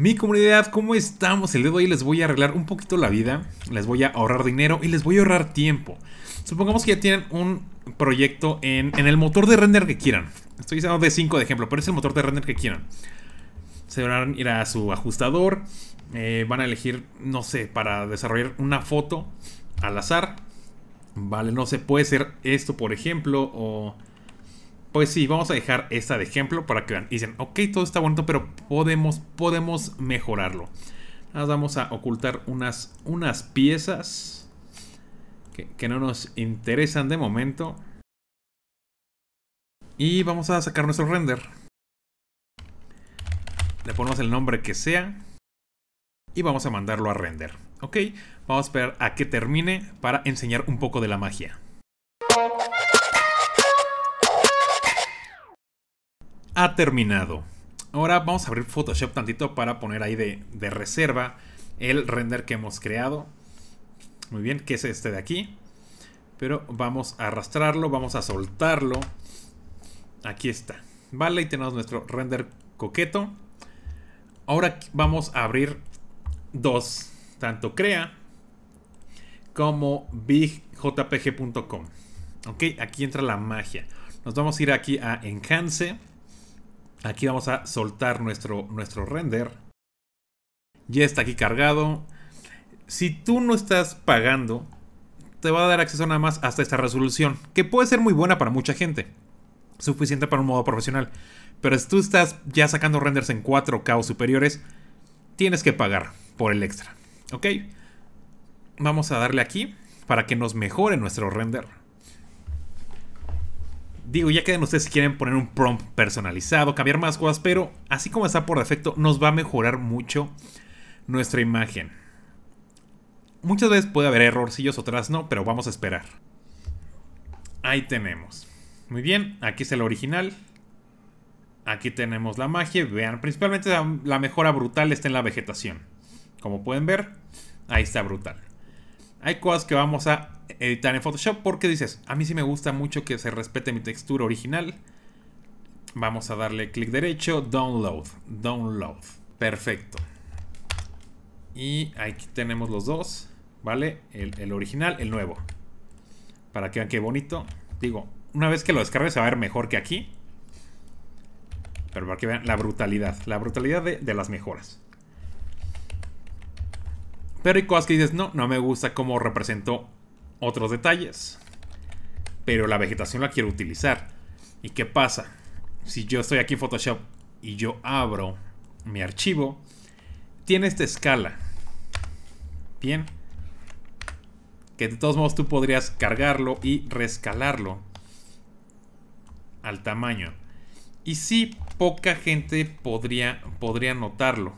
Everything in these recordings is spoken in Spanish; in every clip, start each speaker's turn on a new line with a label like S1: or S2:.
S1: Mi comunidad, ¿cómo estamos? El día de les voy a arreglar un poquito la vida, les voy a ahorrar dinero y les voy a ahorrar tiempo. Supongamos que ya tienen un proyecto en, en el motor de render que quieran. Estoy usando D5 de ejemplo, pero es el motor de render que quieran. Se van a ir a su ajustador, eh, van a elegir, no sé, para desarrollar una foto al azar. Vale, no sé, puede ser esto, por ejemplo, o pues sí, vamos a dejar esta de ejemplo para que vean. dicen, ok, todo está bonito, pero podemos, podemos mejorarlo. Nos vamos a ocultar unas, unas piezas que, que no nos interesan de momento. Y vamos a sacar nuestro render. Le ponemos el nombre que sea. Y vamos a mandarlo a render. Ok, vamos a esperar a que termine para enseñar un poco de la magia. ha terminado. Ahora vamos a abrir Photoshop tantito para poner ahí de, reserva el render que hemos creado. Muy bien, que es este de aquí. Pero vamos a arrastrarlo, vamos a soltarlo. Aquí está. Vale, y tenemos nuestro render coqueto. Ahora vamos a abrir dos. Tanto crea como bigjpg.com. Ok, aquí entra la magia. Nos vamos a ir aquí a Enhance. Aquí vamos a soltar nuestro, nuestro render. Ya está aquí cargado. Si tú no estás pagando, te va a dar acceso nada más hasta esta resolución, que puede ser muy buena para mucha gente. Suficiente para un modo profesional. Pero si tú estás ya sacando renders en 4K o superiores, tienes que pagar por el extra. ¿Ok? Vamos a darle aquí para que nos mejore nuestro render. Digo, ya quedan ustedes si quieren poner un prompt personalizado, cambiar más cosas, pero así como está por defecto, nos va a mejorar mucho nuestra imagen. Muchas veces puede haber errorcillos, otras no, pero vamos a esperar. Ahí tenemos. Muy bien, aquí es el original. Aquí tenemos la magia. Vean, principalmente la mejora brutal está en la vegetación. Como pueden ver, ahí está brutal hay cosas que vamos a editar en Photoshop porque dices, a mí sí me gusta mucho que se respete mi textura original. Vamos a darle clic derecho, download, download. Perfecto. Y aquí tenemos los dos, ¿vale? El, original, el nuevo. Para que vean qué bonito. Digo, una vez que lo descargues se va a ver mejor que aquí. Pero para que vean la brutalidad, la brutalidad de las mejoras. Pero hay cosas que dices, no, no me gusta cómo representó otros detalles. Pero la vegetación la quiero utilizar. ¿Y qué pasa? Si yo estoy aquí en Photoshop y yo abro mi archivo, tiene esta escala. Bien. Que de todos modos tú podrías cargarlo y rescalarlo al tamaño. Y sí, poca gente podría, podría notarlo.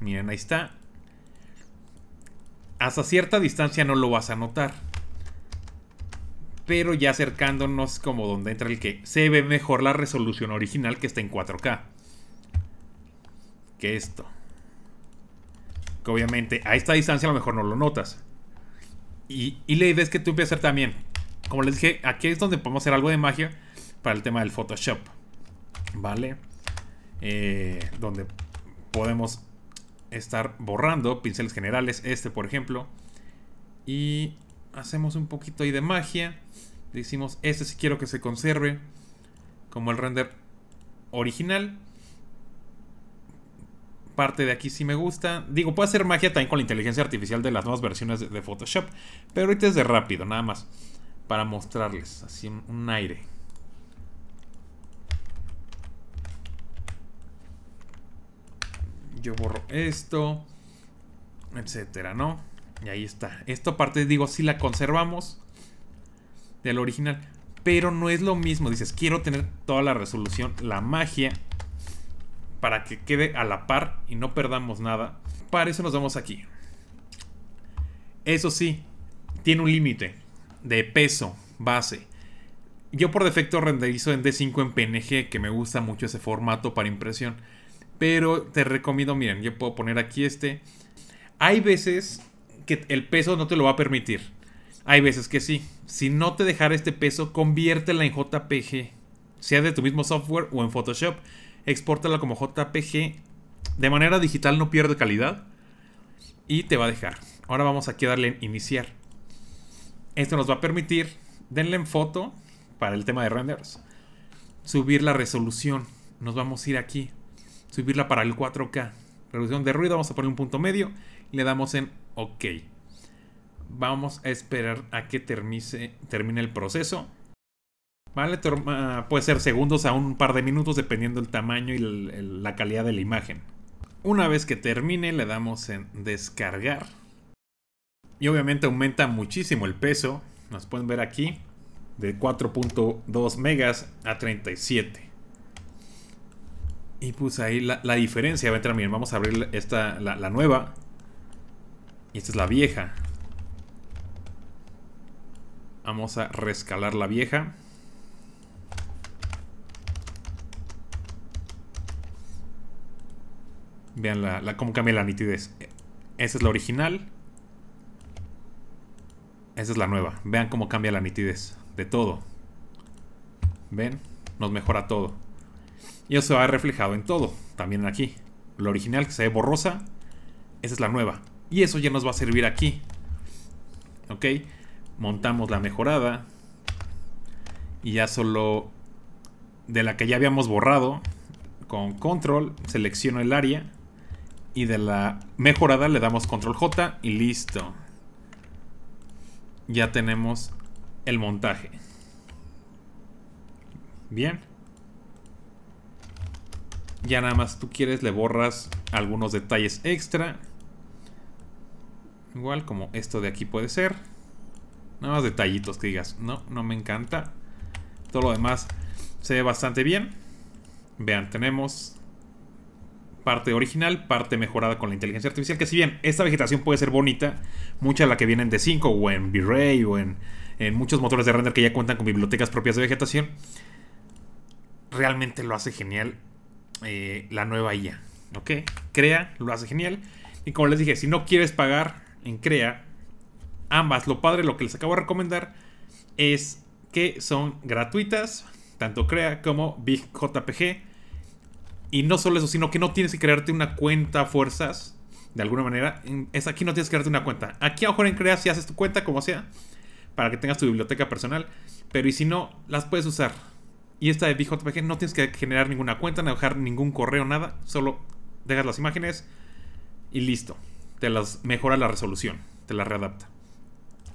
S1: Miren, ahí está. Hasta cierta distancia no lo vas a notar. Pero ya acercándonos como donde entra el que se ve mejor la resolución original que está en 4K. Que esto. Que obviamente a esta distancia a lo mejor no lo notas. Y, y la idea es que tú empieces a hacer también. Como les dije, aquí es donde podemos hacer algo de magia para el tema del Photoshop. ¿Vale? Eh, donde podemos estar borrando pinceles generales, este por ejemplo. Y hacemos un poquito ahí de magia. Decimos, este si quiero que se conserve como el render original. Parte de aquí sí me gusta. Digo, puede hacer magia también con la inteligencia artificial de las nuevas versiones de Photoshop. Pero ahorita es de rápido, nada más. Para mostrarles así un aire. yo borro esto, etcétera, ¿no? Y ahí está. esto parte, digo, si la conservamos del original. Pero no es lo mismo. Dices, quiero tener toda la resolución, la magia, para que quede a la par y no perdamos nada. Para eso nos vamos aquí. Eso sí, tiene un límite de peso, base. Yo por defecto renderizo en D5 en PNG, que me gusta mucho ese formato para impresión. Pero te recomiendo, miren, yo puedo poner aquí este. Hay veces que el peso no te lo va a permitir. Hay veces que sí. Si no te dejara este peso, conviértela en JPG. Sea de tu mismo software o en Photoshop. Exportala como JPG. De manera digital no pierde calidad. Y te va a dejar. Ahora vamos aquí a darle en iniciar. Esto nos va a permitir, denle en foto para el tema de renders, subir la resolución. Nos vamos a ir aquí, subirla para el 4K. Reducción de ruido, vamos a poner un punto medio le damos en OK. Vamos a esperar a que termine, termine el proceso. Ah, puede ser segundos a un par de minutos dependiendo el tamaño y la calidad de la imagen. Una vez que termine le damos en descargar. Y obviamente aumenta muchísimo el peso. Nos pueden ver aquí de 4.2 megas a 37. Y pues ahí la, diferencia. Va a miren, vamos a abrir esta, la, nueva. Y esta es la vieja. Vamos a rescalar la vieja. Vean la, la, cómo cambia la nitidez. Esa es la original. Esa es la nueva. Vean cómo cambia la nitidez de todo. ¿Ven? Nos mejora todo. Y eso se va reflejado en todo, también aquí. lo original que se ve borrosa, esa es la nueva. Y eso ya nos va a servir aquí. ¿Ok? Montamos la mejorada. Y ya solo de la que ya habíamos borrado, con control, selecciono el área. Y de la mejorada le damos control J y listo. Ya tenemos el montaje. Bien. Ya nada más tú quieres, le borras algunos detalles extra. Igual como esto de aquí puede ser. Nada más detallitos que digas, no, no me encanta. Todo lo demás se ve bastante bien. Vean, tenemos parte original, parte mejorada con la inteligencia artificial. Que si bien esta vegetación puede ser bonita, mucha de la que vienen de 5 o en V-Ray o en, en, muchos motores de render que ya cuentan con bibliotecas propias de vegetación, realmente lo hace genial eh, la nueva IA. ¿Ok? Crea lo hace genial. Y como les dije, si no quieres pagar en Crea, ambas, lo padre, lo que les acabo de recomendar, es que son gratuitas, tanto Crea como BigJPG. Y no solo eso, sino que no tienes que crearte una cuenta fuerzas, de alguna manera. Es aquí no tienes que crearte una cuenta. Aquí a lo mejor en Crea si haces tu cuenta, como sea, para que tengas tu biblioteca personal. Pero y si no, las puedes usar y esta de BJPG no tienes que generar ninguna cuenta, ni dejar ningún correo, nada. Solo dejas las imágenes y listo. Te las mejora la resolución, te las readapta.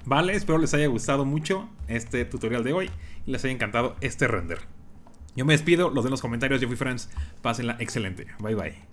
S1: Vale, espero les haya gustado mucho este tutorial de hoy y les haya encantado este render. Yo me despido, los de los comentarios. Yo fui friends, Pásenla excelente. Bye bye.